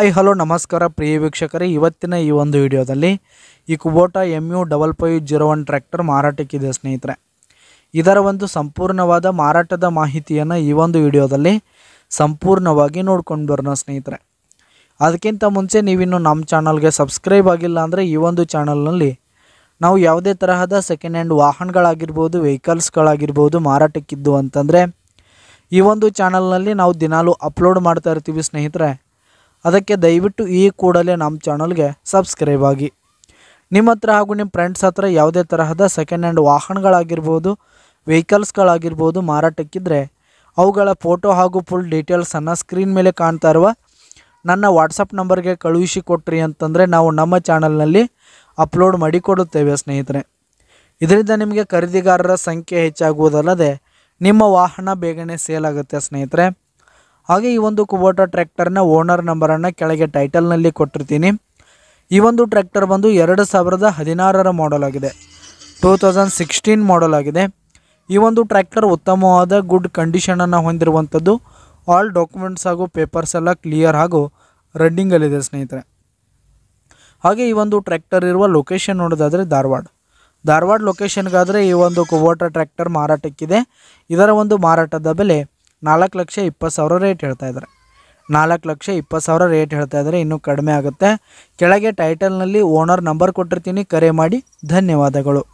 hi hello ನಮಸ್ಕಾರ ಪ್ರಿಯ ವೀಕ್ಷಕರೇ ಇವತ್ತಿನ ಈ ಒಂದು ವಿಡಿಯೋದಲ್ಲಿ ಈ Kubota M U double five zero one tractor ಮಾರಾಟಕ್ಕಿದೆ ಸ್ನೇಹಿತರೆ ಇದರ ಒಂದು ಸಂಪೂರ್ಣವಾದ ಮಾರಾಟದ ಮಾಹಿತಿಯನ್ನು ಈ ಒಂದು ವಿಡಿಯೋದಲ್ಲಿ ಸಂಪೂರ್ಣವಾಗಿ ನೋಡ್ಕೊಂಡು ಬರೋಣ ಸ್ನೇಹಿತರೆ ಅದಕ್ಕಿಂತ ಮುಂಚೆ ನೀವಿನ್ನು ನಮ್ಮ ಚಾನಲ್ಗೆ ಸಬ್ಸ್ಕ್ರೈಬ್ ಆಗಿಲ್ಲ ಅಂದರೆ ಈ ಒಂದು ಚಾನಲ್ನಲ್ಲಿ ನಾವು ಯಾವುದೇ ತರಹದ ಸೆಕೆಂಡ್ ಹ್ಯಾಂಡ್ ವಾಹನಗಳಾಗಿರ್ಬೋದು ವೆಹಿಕಲ್ಸ್ಗಳಾಗಿರ್ಬೋದು ಮಾರಾಟಕ್ಕಿದ್ದು ಅಂತಂದರೆ ಈ ಒಂದು ಚಾನಲ್ನಲ್ಲಿ ನಾವು ದಿನಾಲೂ ಅಪ್ಲೋಡ್ ಮಾಡ್ತಾ ಇರ್ತೀವಿ ಸ್ನೇಹಿತರೆ ಅದಕ್ಕೆ ದಯವಿಟ್ಟು ಈ ಕೂಡಲೇ ನಮ್ಮ ಚಾನಲ್ಗೆ ಸಬ್ಸ್ಕ್ರೈಬ್ ಆಗಿ ನಿಮ್ಮ ಹತ್ರ ಹಾಗೂ ನಿಮ್ಮ ಫ್ರೆಂಡ್ಸ್ ಹತ್ರ ಯಾವುದೇ ತರಹದ ಸೆಕೆಂಡ್ ಹ್ಯಾಂಡ್ ವಾಹನಗಳಾಗಿರ್ಬೋದು ವೆಹಿಕಲ್ಸ್ಗಳಾಗಿರ್ಬೋದು ಮಾರಾಟಕ್ಕಿದ್ರೆ ಅವುಗಳ ಫೋಟೋ ಹಾಗೂ ಫುಲ್ ಡೀಟೇಲ್ಸನ್ನು ಸ್ಕ್ರೀನ್ ಮೇಲೆ ಕಾಣ್ತಾ ಇರುವ ನನ್ನ ವಾಟ್ಸಪ್ ನಂಬರ್ಗೆ ಕಳುಹಿಸಿ ಕೊಟ್ರಿ ಅಂತಂದರೆ ನಾವು ನಮ್ಮ ಚಾನಲ್ನಲ್ಲಿ ಅಪ್ಲೋಡ್ ಮಾಡಿಕೊಡುತ್ತೇವೆ ಸ್ನೇಹಿತರೆ ಇದರಿಂದ ನಿಮಗೆ ಖರೀದಿಗಾರರ ಸಂಖ್ಯೆ ಹೆಚ್ಚಾಗುವುದಲ್ಲದೆ ನಿಮ್ಮ ವಾಹನ ಬೇಗನೆ ಸೇಲ್ ಆಗುತ್ತೆ ಸ್ನೇಹಿತರೆ ಹಾಗೆ ಈ ಒಂದು ಕುಬೋಟಾ ಟ್ರ್ಯಾಕ್ಟರ್ನ ಓನರ್ ನಂಬರನ್ನು ಕೆಳಗೆ ಟೈಟಲ್ನಲ್ಲಿ ಕೊಟ್ಟಿರ್ತೀನಿ ಈ ಒಂದು ಟ್ರ್ಯಾಕ್ಟರ್ ಬಂದು ಎರಡು ಸಾವಿರದ ಹದಿನಾರರ ಮಾಡಲ್ ಆಗಿದೆ ಟೂ ತೌಸಂಡ್ ಸಿಕ್ಸ್ಟೀನ್ ಮಾಡಲ್ ಆಗಿದೆ ಈ ಒಂದು ಟ್ರ್ಯಾಕ್ಟರ್ ಉತ್ತಮವಾದ ಗುಡ್ ಕಂಡೀಷನನ್ನು ಹೊಂದಿರುವಂಥದ್ದು ಆಲ್ ಡಾಕ್ಯುಮೆಂಟ್ಸ್ ಹಾಗೂ ಪೇಪರ್ಸ್ ಎಲ್ಲ ಕ್ಲಿಯರ್ ಹಾಗೂ ರನ್ನಿಂಗಲ್ಲಿದೆ ಸ್ನೇಹಿತರೆ ಹಾಗೆ ಈ ಒಂದು ಟ್ರ್ಯಾಕ್ಟರ್ ಇರುವ ಲೊಕೇಶನ್ ನೋಡೋದಾದರೆ ಧಾರವಾಡ ಧಾರವಾಡ ಲೊಕೇಶನ್ಗಾದರೆ ಈ ಒಂದು ಕುಬೋಟಾ ಟ್ರ್ಯಾಕ್ಟರ್ ಮಾರಾಟಕ್ಕಿದೆ ಇದರ ಒಂದು ಮಾರಾಟದ ಬೆಲೆ ನಾಲ್ಕು ಲಕ್ಷ ಇಪ್ಪತ್ತು ಸಾವಿರ ರೇಟ್ ಹೇಳ್ತಾ ಇದ್ದಾರೆ ನಾಲ್ಕು ಲಕ್ಷ ಇಪ್ಪತ್ತು ಸಾವಿರ ರೇಟ್ ಹೇಳ್ತಾ ಇದ್ದಾರೆ ಇನ್ನೂ ಕಡಿಮೆ ಆಗುತ್ತೆ ಕೆಳಗೆ ಟೈಟಲ್ನಲ್ಲಿ ಓನರ್ ನಂಬರ್ ಕೊಟ್ಟಿರ್ತೀನಿ ಕರೆ ಮಾಡಿ ಧನ್ಯವಾದಗಳು